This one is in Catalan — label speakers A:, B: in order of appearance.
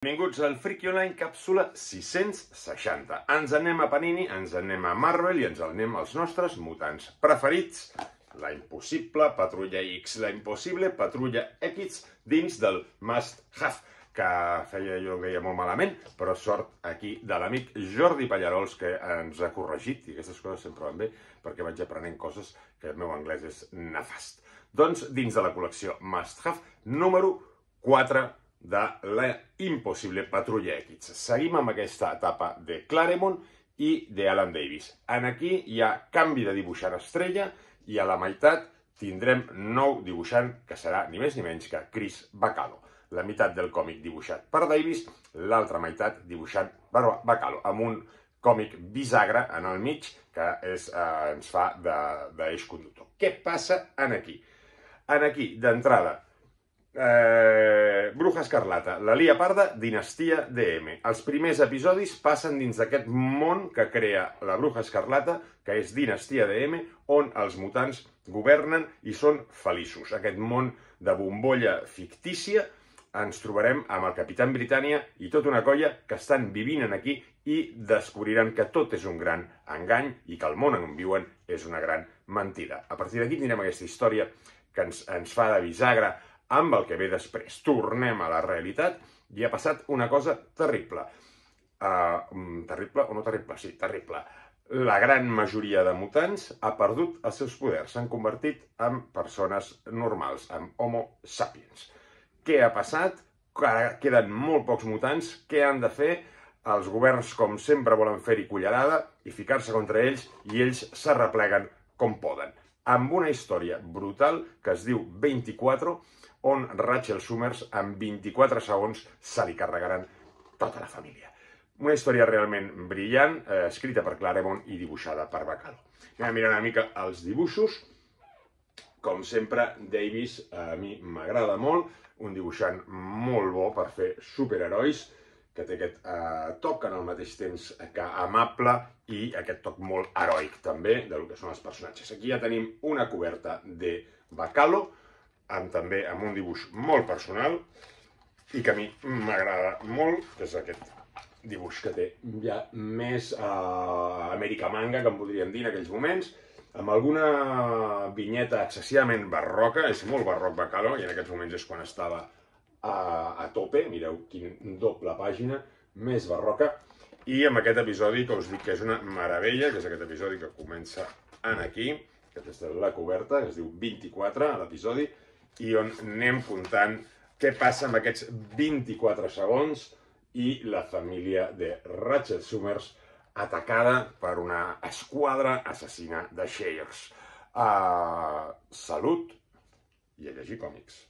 A: Benvinguts al Friki Online càpsula 660. Ens anem a Panini, ens anem a Marvel i ens anem als nostres mutants preferits. La impossible Patrulla X, la impossible Patrulla X dins del Must Have, que feia jo que deia molt malament, però sort aquí de l'amic Jordi Pallarols, que ens ha corregit, i aquestes coses sempre van bé, perquè vaig aprenent coses que el meu anglès és nefast. Doncs dins de la col·lecció Must Have, número 4 de la impossible patrulla X. Seguim amb aquesta etapa de Claremont i de Alan Davis. En aquí hi ha canvi de dibuixant estrella i a la meitat tindrem nou dibuixant que serà ni més ni menys que Chris Bacalo. La meitat del còmic dibuixat per Davis, l'altra meitat dibuixat per Bacalo, amb un còmic bisagre en el mig que és, eh, ens fa d'eix conductor. Què passa en aquí? En aquí, d'entrada, Eh, Bruja Escarlata, la Lia Parda, Dinastia DM. Els primers episodis passen dins d'aquest món que crea la Bruja Escarlata, que és Dinastia DM, on els mutants governen i són feliços. Aquest món de bombolla fictícia ens trobarem amb el Capitán Britània i tota una colla que estan vivint en aquí i descobriran que tot és un gran engany i que el món on viuen és una gran mentida. A partir d'aquí tindrem aquesta història que ens, ens fa de bisagra amb el que ve després. Tornem a la realitat i ha passat una cosa terrible. Uh, terrible o no terrible? Sí, terrible. La gran majoria de mutants ha perdut els seus poders, s'han convertit en persones normals, en homo sapiens. Què ha passat? Queden molt pocs mutants. Què han de fer? Els governs, com sempre, volen fer-hi cullerada i ficar-se contra ells i ells s'arrepleguen com poden amb una història brutal que es diu 24, on Rachel Summers en 24 segons se li carregaran tota la família. Una història realment brillant, eh, escrita per Claremont i dibuixada per Bacalo. Anem a mirar una mica els dibuixos. Com sempre, Davis a mi m'agrada molt, un dibuixant molt bo per fer superherois que té aquest eh, toc en el mateix temps que amable i aquest toc molt heroic també del que són els personatges. Aquí ja tenim una coberta de Bacalo, amb, també amb un dibuix molt personal i que a mi m'agrada molt, que és aquest dibuix que té ja més eh, Amèrica Manga, que en podríem dir en aquells moments, amb alguna vinyeta excessivament barroca, és molt barroc Bacalo, i en aquests moments és quan estava a, a tope, mireu quin doble pàgina, més barroca, i amb aquest episodi que us dic que és una meravella, que és aquest episodi que comença en aquí, que és la coberta, es diu 24, l'episodi, i on anem comptant què passa amb aquests 24 segons i la família de Ratchet Summers atacada per una esquadra assassina de Shayers. Uh, salut i a llegir còmics.